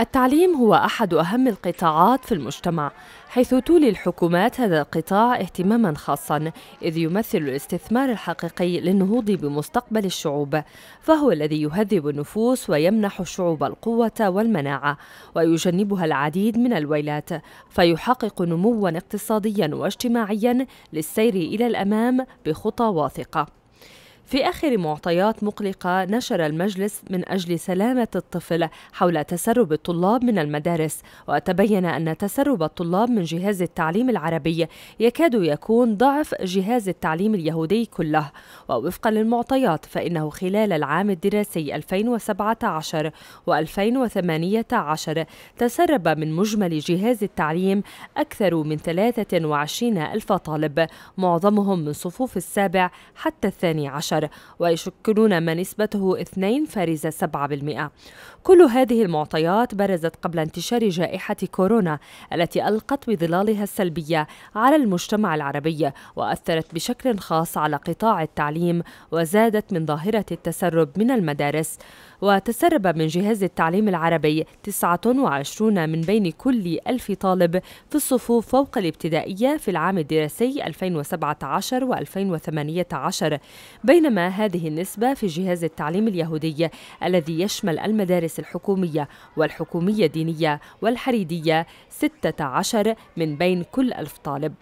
التعليم هو أحد أهم القطاعات في المجتمع حيث تولي الحكومات هذا القطاع اهتماما خاصا إذ يمثل الاستثمار الحقيقي للنهوض بمستقبل الشعوب فهو الذي يهذب النفوس ويمنح الشعوب القوة والمناعة ويجنبها العديد من الويلات فيحقق نموا اقتصاديا واجتماعيا للسير إلى الأمام بخطى واثقة في آخر معطيات مقلقة نشر المجلس من أجل سلامة الطفل حول تسرب الطلاب من المدارس وتبين أن تسرب الطلاب من جهاز التعليم العربي يكاد يكون ضعف جهاز التعليم اليهودي كله ووفقا للمعطيات فإنه خلال العام الدراسي 2017 و2018 تسرب من مجمل جهاز التعليم أكثر من 23 ألف طالب معظمهم من صفوف السابع حتى الثاني عشر الدولار ويشكلون ما نسبته 2.7% كل هذه المعطيات برزت قبل انتشار جائحة كورونا التي ألقت بظلالها السلبية على المجتمع العربي وأثرت بشكل خاص على قطاع التعليم وزادت من ظاهرة التسرب من المدارس وتسرب من جهاز التعليم العربي 29 من بين كل ألف طالب في الصفوف فوق الابتدائية في العام الدراسي 2017 و2018 بينما بينما هذه النسبة في جهاز التعليم اليهودي الذي يشمل المدارس الحكومية والحكومية الدينية والحريدية 16 من بين كل ألف طالب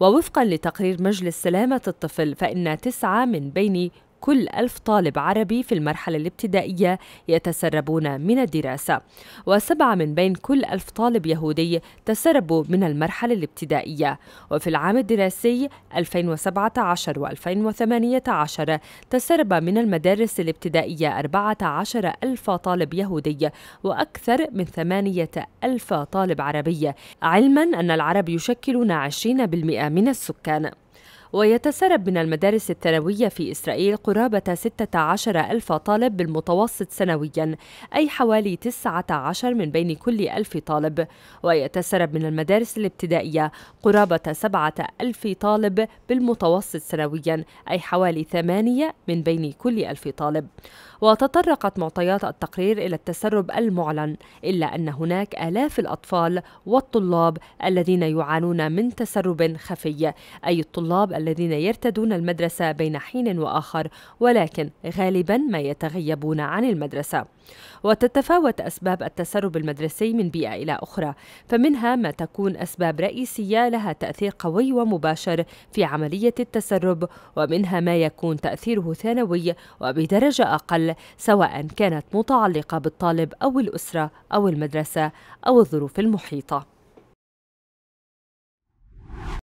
ووفقا لتقرير مجلس سلامة الطفل فإن تسعة من بين كل ألف طالب عربي في المرحلة الابتدائية يتسربون من الدراسة وسبعة من بين كل ألف طالب يهودي تسربوا من المرحلة الابتدائية وفي العام الدراسي 2017 و 2018 تسرب من المدارس الابتدائية 14 ألف طالب يهودي وأكثر من 8 ألف طالب عربي علما أن العرب يشكلون 20% من السكان ويتسرب من المدارس الثانوية في إسرائيل قرابة 16 ألف طالب بالمتوسط سنويا أي حوالي 19 من بين كل ألف طالب ويتسرب من المدارس الابتدائية قرابة 7 ألف طالب بالمتوسط سنويا أي حوالي 8 من بين كل ألف طالب وتطرقت معطيات التقرير إلى التسرب المعلن إلا أن هناك آلاف الأطفال والطلاب الذين يعانون من تسرب خفي أي الطلاب الطلاب الذين يرتدون المدرسة بين حين وآخر ولكن غالبا ما يتغيبون عن المدرسة وتتفاوت أسباب التسرب المدرسي من بيئة إلى أخرى فمنها ما تكون أسباب رئيسية لها تأثير قوي ومباشر في عملية التسرب ومنها ما يكون تأثيره ثانوي وبدرجة أقل سواء كانت متعلقة بالطالب أو الأسرة أو المدرسة أو الظروف المحيطة